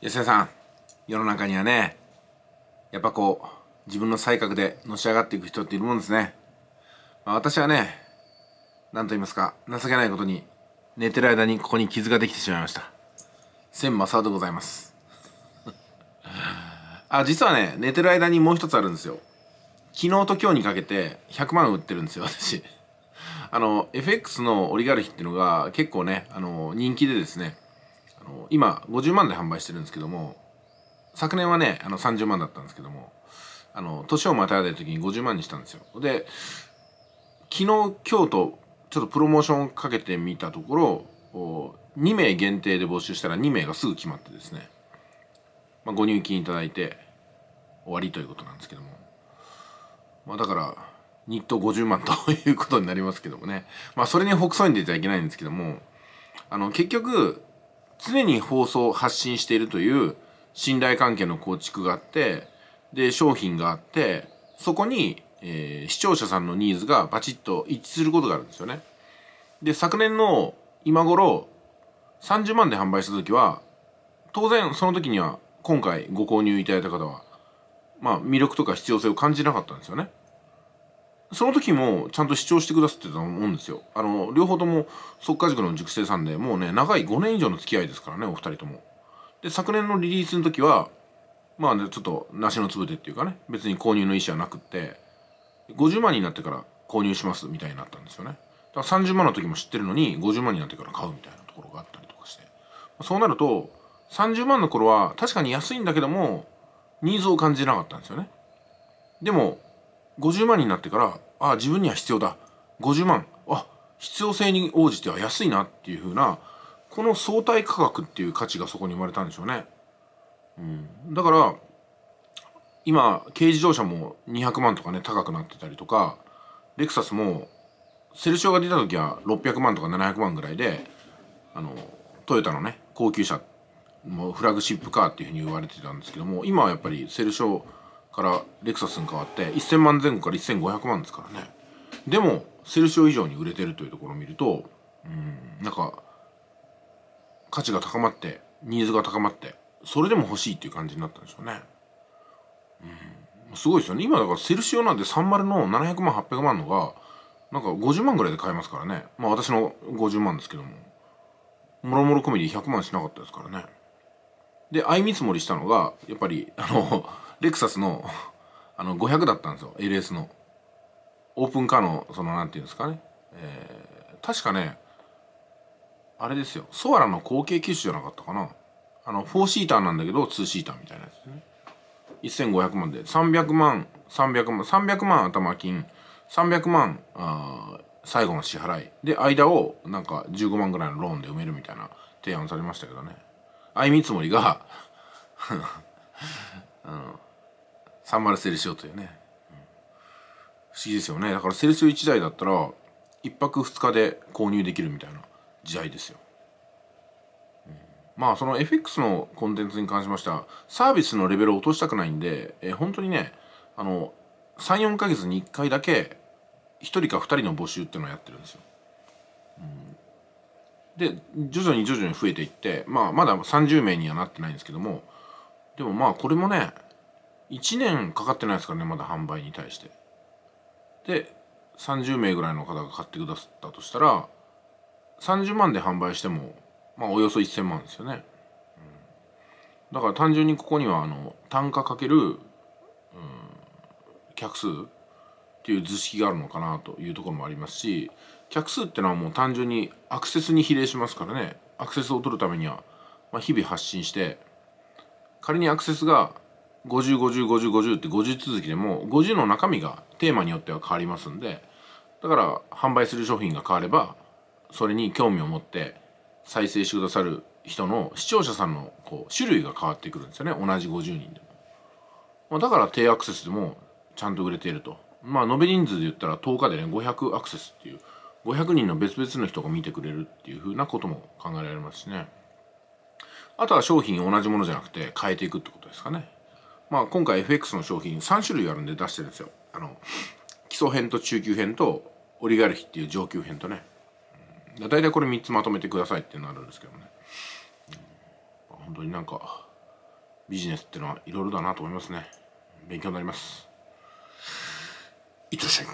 安田さん世の中にはねやっぱこう自分の才覚でのし上がっていく人っているもんですね、まあ、私はね何と言いますか情けないことに寝てる間にここに傷ができてしまいました千正でございますあ実はね寝てる間にもう一つあるんですよ昨日と今日にかけて100万売ってるんですよ私あの FX のオリガルヒっていうのが結構ねあの人気でですねの今50万で販売してるんですけども昨年はねあの30万だったんですけどもあの年をまたいでる時に50万にしたんですよで昨日今日とちょっとプロモーションをかけてみたところ2名限定で募集したら2名がすぐ決まってですね、まあ、ご入金いただいて終わりということなんですけども、まあ、だから日当50万ということになりますけどもねまあそれに北斎に出ちゃいけないんですけどもあの結局常に放送発信しているという信頼関係の構築があってで商品があってそこに、えー、視聴者さんのニーズがバチッと一致することがあるんですよね。で昨年の今頃30万で販売した時は当然その時には今回ご購入いただいた方はまあ魅力とか必要性を感じなかったんですよね。その時もちゃんと視聴してくださってたと思うんですよ。あの、両方とも速化塾の塾生さんで、もうね、長い5年以上の付き合いですからね、お二人とも。で、昨年のリリースの時は、まあね、ちょっと梨のつぶてっていうかね、別に購入の意思はなくって、50万になってから購入しますみたいになったんですよね。だから30万の時も知ってるのに、50万になってから買うみたいなところがあったりとかして。そうなると、30万の頃は確かに安いんだけども、ニーズを感じなかったんですよね。でも、50万になってからあ自分には必要だ50万あ必要性に応じては安いなっていう風なこの相対価格っていう価値がそこに生まれたんでしょうね。うん、だから今軽自動車も200万とかね高くなってたりとかレクサスもセルシオが出た時は600万とか700万ぐらいであのトヨタのね高級車もフラグシップカーっていうふうに言われてたんですけども今はやっぱりセルシオからレクサスに変わって1000万前後から1500万ですからねでもセルシオ以上に売れてるというところを見るとうんなんか価値が高まってニーズが高まってそれでも欲しいっていう感じになったんでしょうねうんすごいですよね今だからセルシオなんて30の700万800万のがなんか50万ぐらいで買えますからねまあ私の50万ですけどももろもろ込みで100万しなかったですからねで相見積もりしたのがやっぱりあのレクサスの あの500だったんですよ LS のオープンカーのその何て言うんですかね、えー、確かねあれですよソアラの後継機種じゃなかったかなあの4シーターなんだけど2シーターみたいなやつね1500万で300万300万300万頭金300万あ最後の支払いで間をなんか15万ぐらいのローンで埋めるみたたいな提案されましたけどね相見積もりが あのサンマルセレシオというね、うん、不思議ですよねだからセルシオ1台だったら1泊2日で購入できるみたいな時代ですよ、うん、まあその FX のコンテンツに関しましてはサービスのレベルを落としたくないんで、えー、本当にねあの34か月に1回だけ1人か2人の募集っていうのをやってるんですよ、で徐々に徐々に増えていってまあまだ30名にはなってないんですけどもでもまあこれもね1年かかってないですからねまだ販売に対してで30名ぐらいの方が買ってくださったとしたら30万で販売してもまあおよそ1000万ですよね、うん、だから単純にここにはあの単価かける、うん、客数っていう図式があるのかなというところもありますし客数ってのはもう単純にアクセスに比例しますからねアクセスを取るためには、まあ、日々発信して仮にアクセスが50505050って50続きでも50の中身がテーマによっては変わりますんでだから販売する商品が変わればそれに興味を持って再生してくださる人の視聴者さんのこう種類が変わってくるんですよね同じ50人でも、まあ、だから低アクセスでもちゃんと売れているとまあ延べ人数で言ったら10日でね500アクセスっていう500人の別々の人が見てくれるっていうふうなことも考えられますしね。あとは商品同じものじゃなくて変えていくってことですかね。まあ、今回 FX の商品3種類あるんで出してるんですよ。あの基礎編と中級編とオリガルヒっていう上級編とね。大体これ3つまとめてくださいってなるんですけどね。本当になんかビジネスってのはいろいろだなと思いますね。勉強になります。いってらっしゃい。